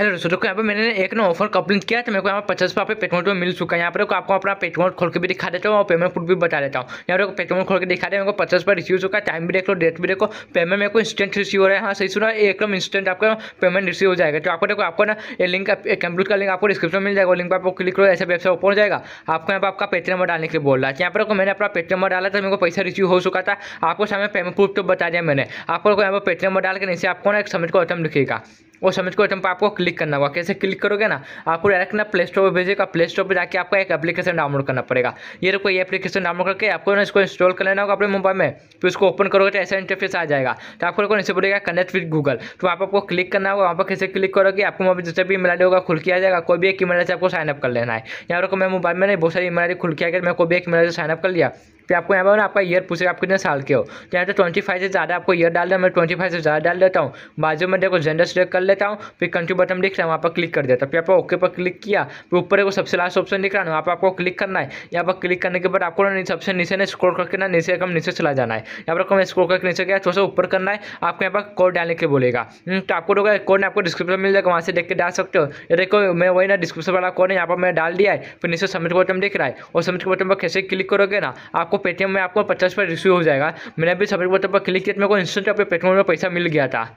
hello दोस्तों देखो यहाँ पे मैंने एक ना ऑफर कंप्लीट किया तो मेरे को यहाँ पर पचास रुपये पेटमोट में मिल चुका है यहाँ पर आपको अपना पेटमोट खोल के भी दिखा देता हूँ और पेमेंट कोड भी बता देता हूँ यहाँ पर पेटमोट खोल के दिखा देखो मेरे को पचास रुपये रिसीव चुका है टाइम भी देख लो डेट भी देखो पेमेंट मेरे को इंस्टेंट रिसीव हो रहा है हाँ सही सुना एकदम इंस्टेंट आपका पेमेंट रिसीव हो जाएगा तो आपको देखो आपको ना ये लिंक कंप्लीट का लिंक आपको डिस्क्रिप्शन मिल जाएगा लिंक पर आपको क्लिक करो ऐसे वेबसाइट ओपन हो जाएगा आपको यहाँ पर आपका पेट नंबर डालने के लिए बोल रहा है तो यहाँ पर मैंने अपना पेट नंबर डाला था मेरे को पैसा रिसीव हो चुका था आपको सामने पेमेंट प्रूफ तो बता दिया मैंने आपको यहाँ पर पेट नंबर डाल के नीचे आपको ना एक समझ को आइटम लिखेगा वो समझ को आइटम पर आपको क्लिक करना होगा कैसे क्लिक करोगे ना आपको डायरेक्ट ना प्ले स्टोर पर भेजेगा प्ले स्टोर पर जाकर आपको एक एप्लीकेशन डाउनलोड करना पड़ेगा ये रखो ये एप्लीकेशन डाउनलोड करके आपको ना इसको इंस्टॉल कर लेना होगा अपने मोबाइल में फिर उसको ओपन करोगे तो ऐसा इंटरफेस आ जाएगा तो आपको देखो नीचे बोलेगा कनेक्ट विथ गूगल तो वहाँ आपको क्लिक करना होगा वहाँ पर कैसे क्लिक करोगे आपको वहाँ पर जैसे भी ईमेल आई होगा खुल किया जाएगा कोई भी एक ईमेल से आपको साइनअप कर लेना है यहाँ रखो मैं मोबाइल में नहीं बहुत सारी ईमेल आई खुल किया गया मैं कोई भी एक ईमेल से साइनअप कर लिया फिर आपको यहाँ पर आपका ईयर पूछेगा आप कितने साल के हो तो यहाँ पर ट्वेंटी फाइव से ज़्यादा आपको ईयर डाल दें मैं ट्वेंटी फाइव से ज़्यादा डाल देता हूँ बाजू में देखो जेंडर सिलेक्ट कर लेता हूँ फिर कंट्री बटन दिख रहा है वहाँ पर क्लिक कर देता हूँ फिर आपको ओके पर क्लिक किया फिर ऊपर को सबसे लास्ट ऑप्शन दिख रहा है वहाँ पर आपको क्लिक करना है यहाँ पर क्लिक करने के बाद आपको सबसे नीचे ने स्क्रोल करके ना नीचे एक नीचे चला जाना है यहाँ पर कम स्क्रोल करके नीचे गया थोड़ा तो सा ऊपर करना है आपको यहाँ पर कोड डालने के बोलेगा हम्म, तो आपको लोग कोड आपको डिस्क्रिप्शन मिल जाएगा वहाँ से देख के डाल सकते हो ये देखो मैं वही ना डिस्क्रिप्शन वाला कोड है यहाँ पर मैं डाल दिया है फिर नीचे सबमिट बटन दिख रहा है और सबमिट बटन पर कैसे क्लिक करोगे ना आपको आपको पेटीएम में आपको पचास रुपये रिसीव हो जाएगा मैंने अभी सब्मिट बटन पर क्लिक किया तो मेरे को इंस्टेंट अपने पेटीएम में पैसा मिल गया था